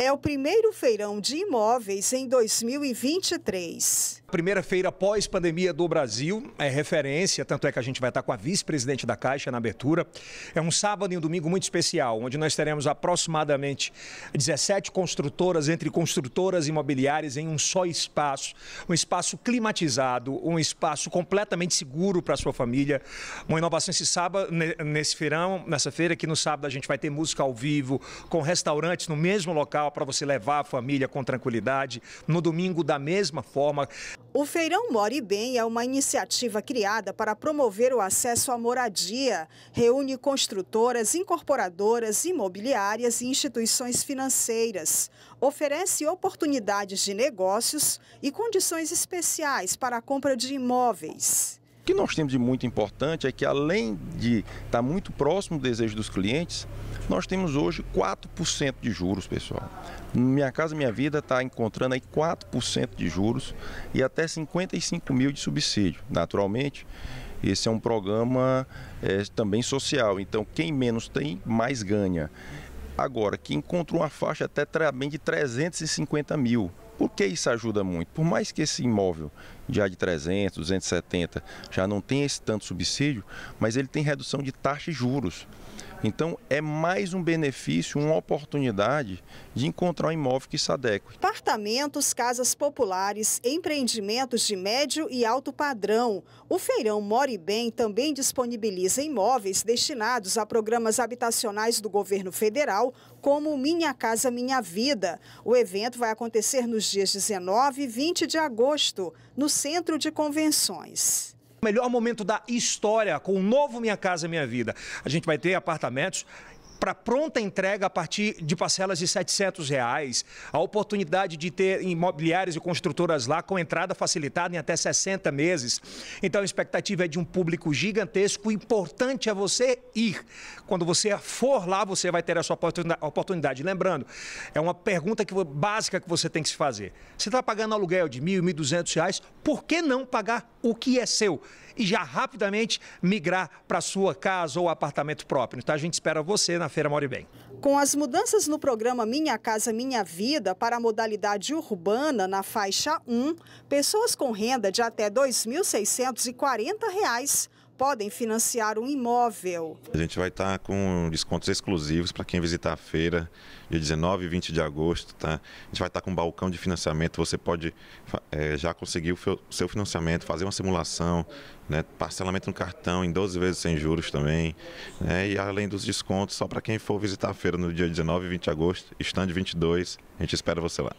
é o primeiro feirão de imóveis em 2023. Primeira feira pós-pandemia do Brasil, é referência, tanto é que a gente vai estar com a vice-presidente da Caixa na abertura. É um sábado e um domingo muito especial, onde nós teremos aproximadamente 17 construtoras, entre construtoras imobiliárias, em um só espaço. Um espaço climatizado, um espaço completamente seguro para a sua família. Uma inovação esse sábado, nesse feirão, nessa feira, que no sábado a gente vai ter música ao vivo, com restaurantes no mesmo local para você levar a família com tranquilidade. No domingo, da mesma forma. O Feirão More Bem é uma iniciativa criada para promover o acesso à moradia. Reúne construtoras, incorporadoras, imobiliárias e instituições financeiras. Oferece oportunidades de negócios e condições especiais para a compra de imóveis que nós temos de muito importante é que, além de estar tá muito próximo do desejo dos clientes, nós temos hoje 4% de juros, pessoal. Minha Casa Minha Vida está encontrando aí 4% de juros e até 55 mil de subsídio. Naturalmente, esse é um programa é, também social, então quem menos tem, mais ganha. Agora, que encontrou uma faixa até também de 350 mil por que isso ajuda muito? Por mais que esse imóvel já de 300, 270 já não tenha esse tanto subsídio, mas ele tem redução de taxa e juros. Então é mais um benefício, uma oportunidade de encontrar um imóvel que se adeque. Apartamentos, casas populares, empreendimentos de médio e alto padrão. O Feirão More Bem também disponibiliza imóveis destinados a programas habitacionais do governo federal, como Minha Casa Minha Vida. O evento vai acontecer nos dias 19 e 20 de agosto, no Centro de Convenções. melhor momento da história com o novo Minha Casa Minha Vida. A gente vai ter apartamentos para pronta entrega a partir de parcelas de R$ reais, a oportunidade de ter imobiliários e construtoras lá com entrada facilitada em até 60 meses. Então a expectativa é de um público gigantesco. O importante é você ir. Quando você for lá, você vai ter essa oportunidade. Lembrando, é uma pergunta que, básica que você tem que se fazer. Você está pagando aluguel de R$ 1.000, R$ reais por que não pagar o que é seu? E já rapidamente migrar para sua casa ou apartamento próprio. Então a gente espera você na Feira More Bem. Com as mudanças no programa Minha Casa Minha Vida para a modalidade urbana na faixa 1, pessoas com renda de até R$ 2.640 podem financiar um imóvel. A gente vai estar com descontos exclusivos para quem visitar a feira, dia 19 e 20 de agosto. Tá? A gente vai estar com um balcão de financiamento, você pode é, já conseguir o seu financiamento, fazer uma simulação, né? parcelamento no cartão em 12 vezes sem juros também. Né? E além dos descontos, só para quem for visitar a feira no dia 19 e 20 de agosto, stand 22, a gente espera você lá.